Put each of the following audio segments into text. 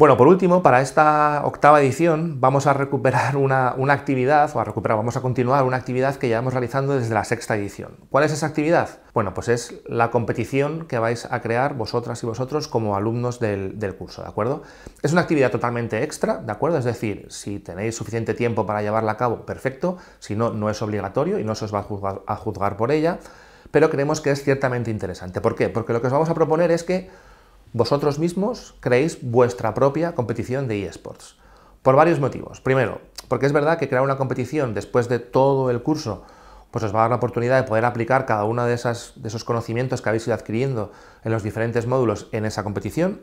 Bueno, por último, para esta octava edición vamos a recuperar una, actividad, o a recuperar, vamos a continuar una actividad que ya llevamos realizando desde la sexta edición. ¿Cuál es esa actividad? Bueno, pues es la competición que vais a crear vosotras y vosotros como alumnos del, curso, ¿de acuerdo? Es una actividad totalmente extra, ¿de acuerdo? Es decir, si tenéis suficiente tiempo para llevarla a cabo, perfecto, si no, no es obligatorio y no se os va a juzgar por ella pero creemos que es ciertamente interesante. ¿Por qué? Porque lo que os vamos a proponer es que vosotros mismos creéis vuestra propia competición de eSports. Por varios motivos. Primero, porque es verdad que crear una competición después de todo el curso, pues os va a dar la oportunidad de poder aplicar cada uno de, de esos conocimientos que habéis ido adquiriendo en los diferentes módulos en esa competición.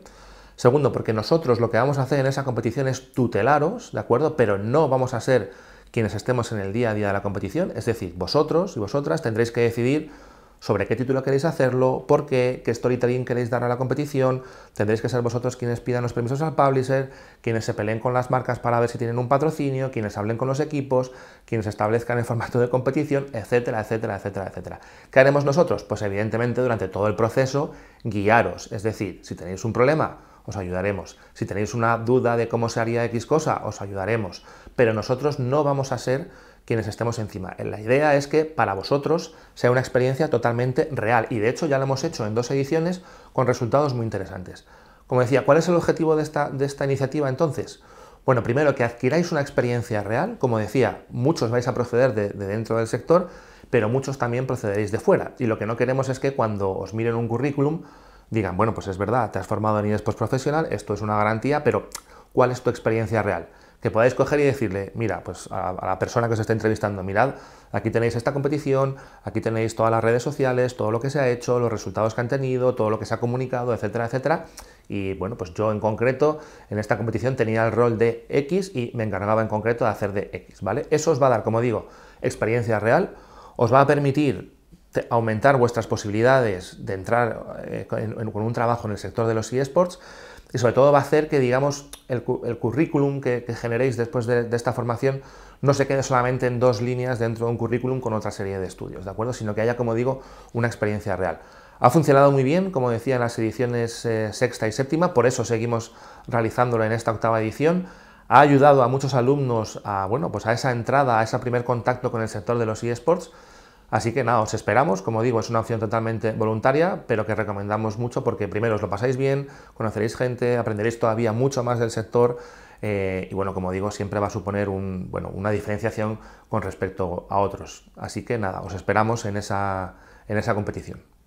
Segundo, porque nosotros lo que vamos a hacer en esa competición es tutelaros, ¿de acuerdo? Pero no vamos a ser quienes estemos en el día a día de la competición. Es decir, vosotros y vosotras tendréis que decidir sobre qué título queréis hacerlo, por qué, qué storytelling queréis dar a la competición, tendréis que ser vosotros quienes pidan los permisos al publisher, quienes se peleen con las marcas para ver si tienen un patrocinio, quienes hablen con los equipos, quienes establezcan el formato de competición, etcétera, etcétera, etcétera, etcétera. ¿Qué haremos nosotros? Pues evidentemente durante todo el proceso guiaros, es decir, si tenéis un problema, os ayudaremos. Si tenéis una duda de cómo se haría X cosa, os ayudaremos. Pero nosotros no vamos a ser quienes estemos encima. La idea es que para vosotros sea una experiencia totalmente real y de hecho ya lo hemos hecho en dos ediciones con resultados muy interesantes. Como decía, ¿cuál es el objetivo de esta, iniciativa entonces? Bueno, primero que adquiráis una experiencia real, como decía, muchos vais a proceder de, dentro del sector, pero muchos también procederéis de fuera. Y lo que no queremos es que cuando os miren un currículum digan, bueno, pues es verdad, te has formado en e post profesional, esto es una garantía, pero ¿cuál es tu experiencia real? que podáis coger y decirle, mira, pues a, la persona que os está entrevistando, mirad, aquí tenéis esta competición, aquí tenéis todas las redes sociales, todo lo que se ha hecho, los resultados que han tenido, todo lo que se ha comunicado, etcétera, etcétera. Y bueno, pues yo en concreto en esta competición tenía el rol de X y me encargaba en concreto de hacer de X, ¿vale? Eso os va a dar, como digo, experiencia real, os va a permitir aumentar vuestras posibilidades de entrar con, eh, con un trabajo en el sector de los eSports, y sobre todo va a hacer que, digamos, el, currículum que, generéis después de, esta formación no se quede solamente en dos líneas dentro de un currículum con otra serie de estudios, ¿de acuerdo? Sino que haya, como digo, una experiencia real. Ha funcionado muy bien, como decía, en las ediciones eh, sexta y séptima, por eso seguimos realizándolo en esta octava edición. Ha ayudado a muchos alumnos a, bueno, pues a esa entrada, a ese primer contacto con el sector de los eSports Así que nada, os esperamos, como digo, es una opción totalmente voluntaria, pero que recomendamos mucho porque primero os lo pasáis bien, conoceréis gente, aprenderéis todavía mucho más del sector eh, y bueno, como digo, siempre va a suponer una diferenciación con respecto a otros. Así que nada, os esperamos en esa competición.